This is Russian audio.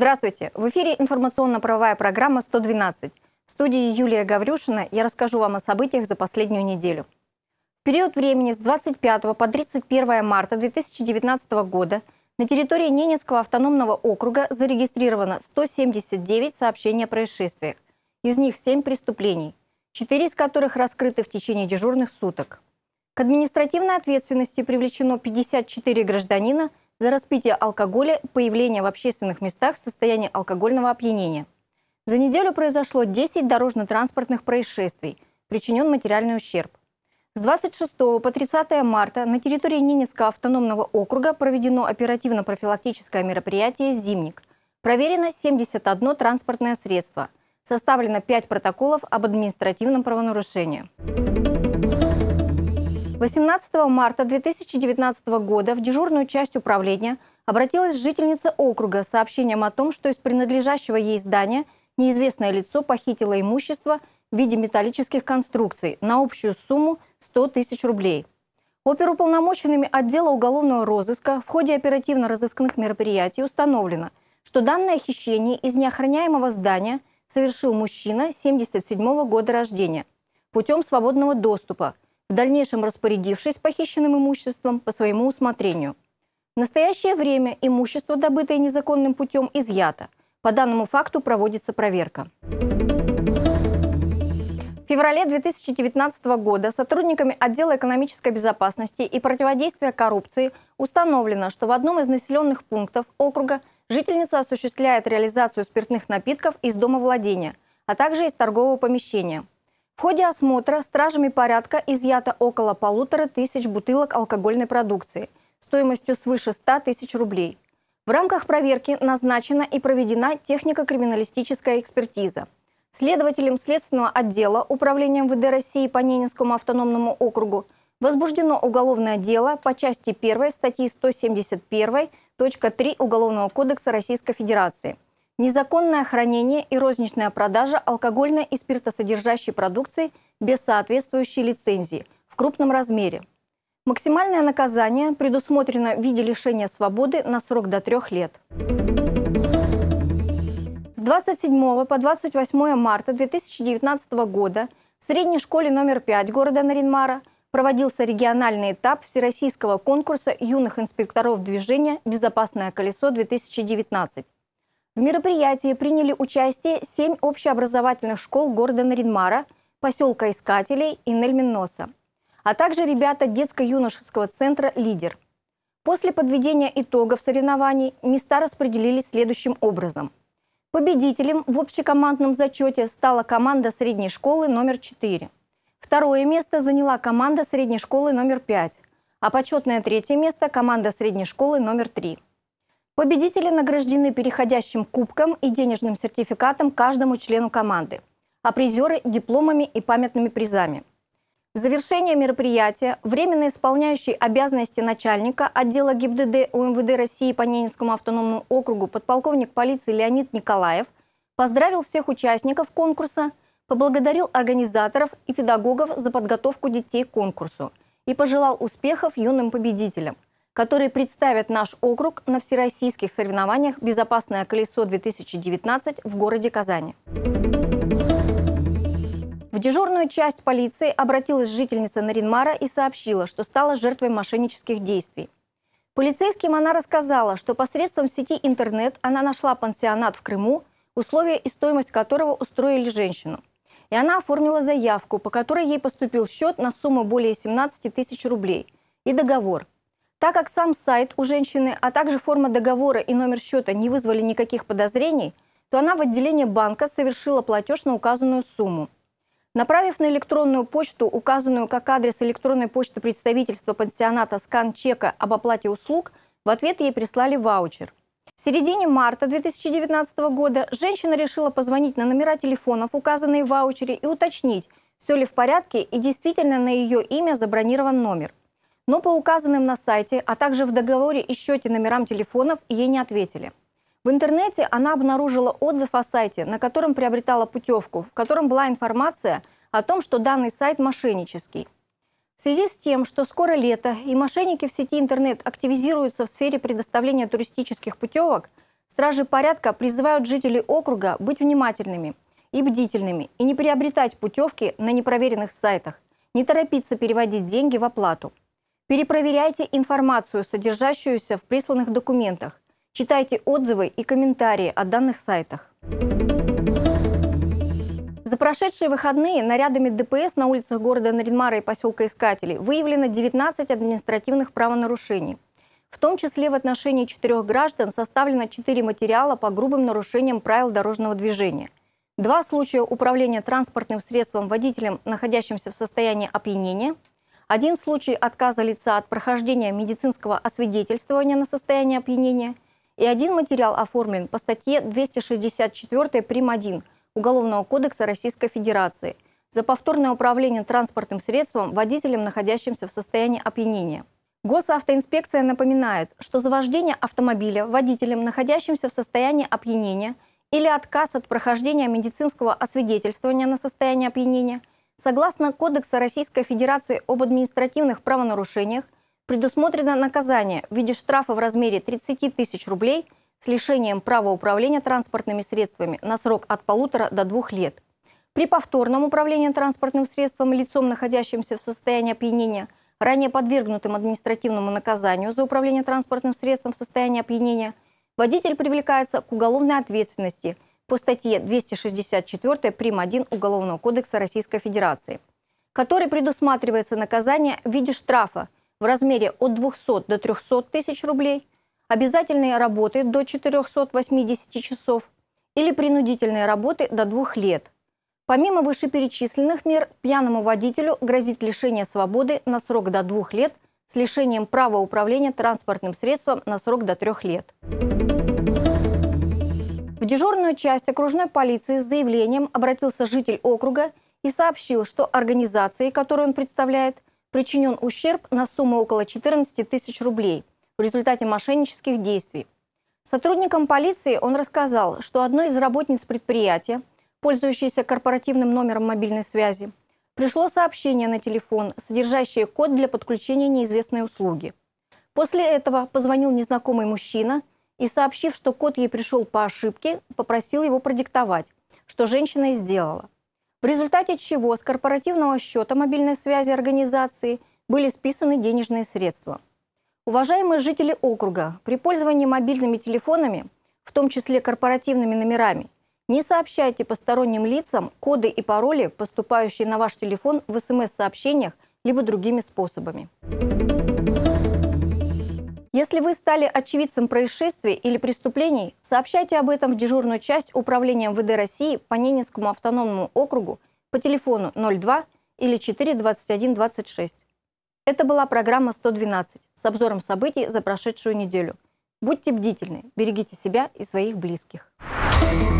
Здравствуйте! В эфире информационно-правовая программа «112». В студии Юлия Гаврюшина я расскажу вам о событиях за последнюю неделю. В период времени с 25 по 31 марта 2019 года на территории Ненецкого автономного округа зарегистрировано 179 сообщений о происшествиях. Из них 7 преступлений, 4 из которых раскрыты в течение дежурных суток. К административной ответственности привлечено 54 гражданина – за распитие алкоголя, появление в общественных местах в состоянии алкогольного опьянения. За неделю произошло 10 дорожно-транспортных происшествий, причинен материальный ущерб. С 26 по 30 марта на территории Ненецкого автономного округа проведено оперативно-профилактическое мероприятие «Зимник». Проверено 71 транспортное средство. Составлено 5 протоколов об административном правонарушении. 18 марта 2019 года в дежурную часть управления обратилась жительница округа с сообщением о том, что из принадлежащего ей здания неизвестное лицо похитило имущество в виде металлических конструкций на общую сумму 100 тысяч рублей. Оперуполномоченными отдела уголовного розыска в ходе оперативно-розыскных мероприятий установлено, что данное хищение из неохраняемого здания совершил мужчина 77 -го года рождения путем свободного доступа – в дальнейшем распорядившись похищенным имуществом по своему усмотрению. В настоящее время имущество, добытое незаконным путем, изъято. По данному факту проводится проверка. В феврале 2019 года сотрудниками отдела экономической безопасности и противодействия коррупции установлено, что в одном из населенных пунктов округа жительница осуществляет реализацию спиртных напитков из дома владения, а также из торгового помещения. В ходе осмотра стражами порядка изъято около полутора тысяч бутылок алкогольной продукции стоимостью свыше 100 тысяч рублей. В рамках проверки назначена и проведена технико-криминалистическая экспертиза. Следователем Следственного отдела Управлением ВД России по Ненецкому автономному округу возбуждено уголовное дело по части 1 статьи 171.3 Уголовного кодекса Российской Федерации – Незаконное хранение и розничная продажа алкогольной и спиртосодержащей продукции без соответствующей лицензии в крупном размере. Максимальное наказание предусмотрено в виде лишения свободы на срок до трех лет. С 27 по 28 марта 2019 года в средней школе номер 5 города Наринмара проводился региональный этап Всероссийского конкурса юных инспекторов движения «Безопасное колесо-2019». В мероприятии приняли участие семь общеобразовательных школ города Наринмара, поселка Искателей и Нельминоса, а также ребята детско-юношеского центра «Лидер». После подведения итогов соревнований места распределились следующим образом. Победителем в общекомандном зачете стала команда средней школы номер 4. Второе место заняла команда средней школы номер 5, а почетное третье место – команда средней школы номер 3. Победители награждены переходящим кубком и денежным сертификатом каждому члену команды, а призеры – дипломами и памятными призами. В завершение мероприятия временно исполняющий обязанности начальника отдела ГИБДД УМВД России по Ненецкому автономному округу подполковник полиции Леонид Николаев поздравил всех участников конкурса, поблагодарил организаторов и педагогов за подготовку детей к конкурсу и пожелал успехов юным победителям – которые представят наш округ на всероссийских соревнованиях «Безопасное колесо-2019» в городе Казани. В дежурную часть полиции обратилась жительница Наринмара и сообщила, что стала жертвой мошеннических действий. Полицейским она рассказала, что посредством сети интернет она нашла пансионат в Крыму, условия и стоимость которого устроили женщину. И она оформила заявку, по которой ей поступил счет на сумму более 17 тысяч рублей и договор, так как сам сайт у женщины, а также форма договора и номер счета не вызвали никаких подозрений, то она в отделение банка совершила платеж на указанную сумму. Направив на электронную почту, указанную как адрес электронной почты представительства пансионата скан чека об оплате услуг, в ответ ей прислали ваучер. В середине марта 2019 года женщина решила позвонить на номера телефонов, указанные в ваучере, и уточнить, все ли в порядке и действительно на ее имя забронирован номер. Но по указанным на сайте, а также в договоре и счете номерам телефонов ей не ответили. В интернете она обнаружила отзыв о сайте, на котором приобретала путевку, в котором была информация о том, что данный сайт мошеннический. В связи с тем, что скоро лето и мошенники в сети интернет активизируются в сфере предоставления туристических путевок, стражи порядка призывают жителей округа быть внимательными и бдительными и не приобретать путевки на непроверенных сайтах, не торопиться переводить деньги в оплату. Перепроверяйте информацию, содержащуюся в присланных документах. Читайте отзывы и комментарии о данных сайтах. За прошедшие выходные нарядами ДПС на улицах города Наринмара и поселка Искатели выявлено 19 административных правонарушений. В том числе в отношении четырех граждан составлено четыре материала по грубым нарушениям правил дорожного движения. Два случая управления транспортным средством водителем, находящимся в состоянии опьянения – один случай отказа лица от прохождения медицинского освидетельствования на состояние опьянения и один материал оформлен по статье 264 прим. 1 Уголовного кодекса Российской Федерации за повторное управление транспортным средством водителем, находящимся в состоянии опьянения. Госавтоинспекция напоминает, что за вождение автомобиля водителем, находящимся в состоянии опьянения, или отказ от прохождения медицинского освидетельствования на состояние опьянения – Согласно Кодекса Российской Федерации об административных правонарушениях, предусмотрено наказание в виде штрафа в размере 30 тысяч рублей с лишением права управления транспортными средствами на срок от полутора до двух лет. При повторном управлении транспортным средством лицом, находящимся в состоянии опьянения, ранее подвергнутым административному наказанию за управление транспортным средством в состоянии опьянения, водитель привлекается к уголовной ответственности – по статье 264 прим. 1 Уголовного кодекса Российской Федерации, который предусматривается наказание в виде штрафа в размере от 200 до 300 тысяч рублей, обязательные работы до 480 часов или принудительные работы до двух лет. Помимо вышеперечисленных мер, пьяному водителю грозит лишение свободы на срок до двух лет с лишением права управления транспортным средством на срок до трех лет. В дежурную часть окружной полиции с заявлением обратился житель округа и сообщил, что организации, которую он представляет, причинен ущерб на сумму около 14 тысяч рублей в результате мошеннических действий. Сотрудникам полиции он рассказал, что одной из работниц предприятия, пользующейся корпоративным номером мобильной связи, пришло сообщение на телефон, содержащее код для подключения неизвестной услуги. После этого позвонил незнакомый мужчина и, сообщив, что код ей пришел по ошибке, попросил его продиктовать, что женщина и сделала. В результате чего с корпоративного счета мобильной связи организации были списаны денежные средства. Уважаемые жители округа, при пользовании мобильными телефонами, в том числе корпоративными номерами, не сообщайте посторонним лицам коды и пароли, поступающие на ваш телефон в смс-сообщениях либо другими способами. Если вы стали очевидцем происшествий или преступлений, сообщайте об этом в дежурную часть Управления МВД России по Ненецкому автономному округу по телефону 02 или 42126. Это была программа 112 с обзором событий за прошедшую неделю. Будьте бдительны, берегите себя и своих близких. Thank you.